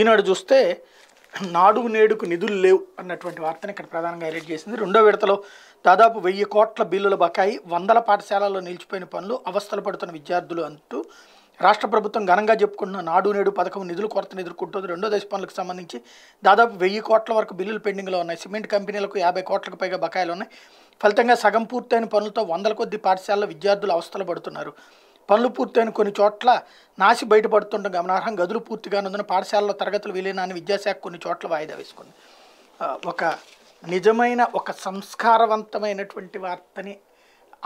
ఈనాడు చూస్తే నాడు నేడుకు నిధులు లేవు అన్నటువంటి వార్తను ఇక్కడ ప్రధానంగా హైలైట్ చేసింది రెండో విడతలో దాదాపు వెయ్యి కోట్ల బిల్లుల బకాయి వందల పాఠశాలల్లో నిలిచిపోయిన పనులు అవస్థలు పడుతున్న విద్యార్థులు అంటూ రాష్ట్ర ప్రభుత్వం ఘనంగా చెప్పుకున్న నాడు నేడు పథకం నిధులు కొరతను ఎదుర్కొంటుంది రెండో దశ పనులకు సంబంధించి దాదాపు వెయ్యి కోట్ల వరకు బిల్లులు పెండింగ్లో ఉన్నాయి సిమెంట్ కంపెనీలకు యాభై కోట్లకు పైగా బకాయిలు ఉన్నాయి ఫలితంగా సగం పూర్తయిన పనులతో వందల కొద్ది పాఠశాలల విద్యార్థులు అవస్థలు పడుతున్నారు పనులు పూర్తయిన కొన్ని చోట్ల నాసి బయటపడుతుండగా గమనార్హం గదులు ఉందని పాఠశాలలో తరగతులు వీలైనాన్ని విద్యాశాఖ కొన్ని చోట్ల వాయిదా వేసుకుంది ఒక నిజమైన ఒక సంస్కారవంతమైనటువంటి వార్తని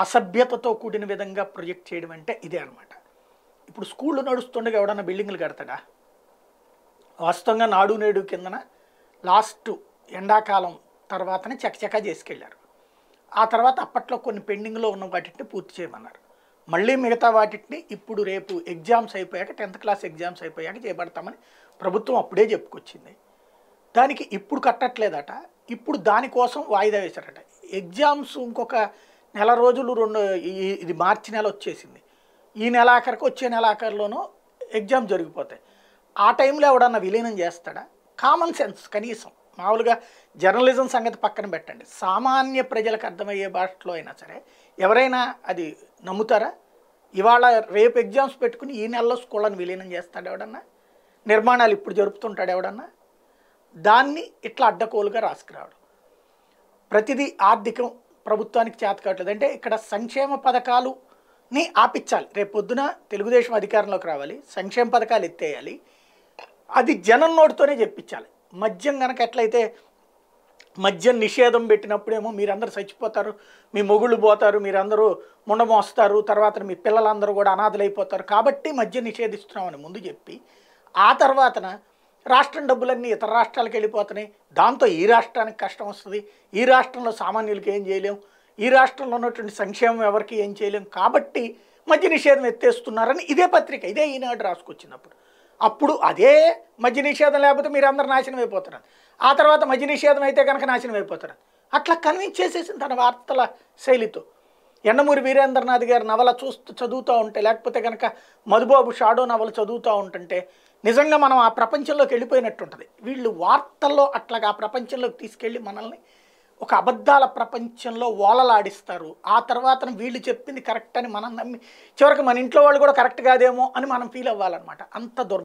అసభ్యతతో కూడిన విధంగా ప్రొజెక్ట్ చేయడం అంటే ఇదే అనమాట ఇప్పుడు స్కూళ్ళు నడుస్తుండగా ఎవడన్నా బిల్డింగ్లు కడతాడా వాస్తవంగా నాడు నేడు కిందన లాస్ట్ ఎండాకాలం తర్వాతనే చకచకా చేసుకెళ్ళారు ఆ తర్వాత అప్పట్లో కొన్ని పెండింగ్లో ఉన్న వాటిని పూర్తి చేయమన్నారు మళ్ళీ మిగతా వాటిని ఇప్పుడు రేపు ఎగ్జామ్స్ అయిపోయాక టెన్త్ క్లాస్ ఎగ్జామ్స్ అయిపోయాక చేపడతామని ప్రభుత్వం అప్పుడే చెప్పుకొచ్చింది దానికి ఇప్పుడు కట్టట్లేదట ఇప్పుడు దానికోసం వాయిదా వేశారట ఎగ్జామ్స్ ఇంకొక నెల రోజులు రెండు ఇది మార్చి నెల వచ్చేసింది ఈ నెల ఆఖరికి వచ్చే నెల ఆఖరిలోనూ ఎగ్జామ్ జరిగిపోతాయి ఆ టైంలో ఎవడన్నా విలీనం చేస్తాడా కామన్ సెన్స్ కనీసం మామూలుగా జర్నలిజం సంగతి పక్కన పెట్టండి సామాన్య ప్రజలకు అర్థమయ్యే భాషలో అయినా సరే ఎవరైనా అది నమ్ముతారా ఇవాళ రేపు ఎగ్జామ్స్ పెట్టుకుని ఈ నెలలో స్కూళ్ళని విలీనం చేస్తాడు ఎవడన్నా నిర్మాణాలు ఇప్పుడు జరుపుతుంటాడు ఎవడన్నా దాన్ని ఇట్లా అడ్డకోలుగా రాసుకురావడం ప్రతిదీ ఆర్థికం ప్రభుత్వానికి కావట్లేదు అంటే ఇక్కడ సంక్షేమ పథకాలుని ఆపించాలి రేపు పొద్దున తెలుగుదేశం అధికారంలోకి రావాలి సంక్షేమ పథకాలు ఎత్తేయాలి అది జనం నోటితోనే చెప్పించాలి మద్యం కనుక ఎట్లయితే మద్య నిషేధం పెట్టినప్పుడేమో మీరందరూ చచ్చిపోతారు మీ మొగుళ్ళు పోతారు మీరందరూ ముండమోస్తారు తర్వాత మీ పిల్లలందరూ కూడా అనాథలైపోతారు కాబట్టి మద్యం నిషేధిస్తున్నామని ముందు చెప్పి ఆ తర్వాతన రాష్ట్రం డబ్బులన్నీ ఇతర రాష్ట్రాలకు వెళ్ళిపోతున్నాయి దాంతో ఈ రాష్ట్రానికి కష్టం వస్తుంది ఈ రాష్ట్రంలో సామాన్యులకి ఏం చేయలేం ఈ రాష్ట్రంలో ఉన్నటువంటి సంక్షేమం ఎవరికి ఏం చేయలేం కాబట్టి మద్య నిషేధం ఎత్తేస్తున్నారని ఇదే పత్రిక ఇదే ఈనాడు రాసుకొచ్చినప్పుడు అప్పుడు అదే మద్య నిషేధం లేకపోతే మీరు అందరు నాశనం అయిపోతున్నారు ఆ తర్వాత మద్య నిషేధం అయితే కనుక నాశనం అయిపోతున్నారు అట్లా కన్విన్స్ చేసేసింది తన వార్తల శైలితో ఎండమూరి వీరేంద్రనాథ్ గారి నవల చూస్తూ చదువుతూ ఉంటే లేకపోతే కనుక మధుబాబు షాడో నవలు చదువుతూ ఉంటుంటే నిజంగా మనం ఆ ప్రపంచంలోకి వెళ్ళిపోయినట్టుంటుంది వీళ్ళు వార్తల్లో అట్లాగా ఆ ప్రపంచంలోకి తీసుకెళ్ళి మనల్ని ఒక అబద్ధాల ప్రపంచంలో ఓలలాడిస్తారు ఆ తర్వాత వీళ్ళు చెప్పింది కరెక్ట్ అని మనం నమ్మి చివరికి మన ఇంట్లో వాళ్ళు కూడా కరెక్ట్ కాదేమో అని మనం ఫీల్ అవ్వాలన్నమాట అంత దుర్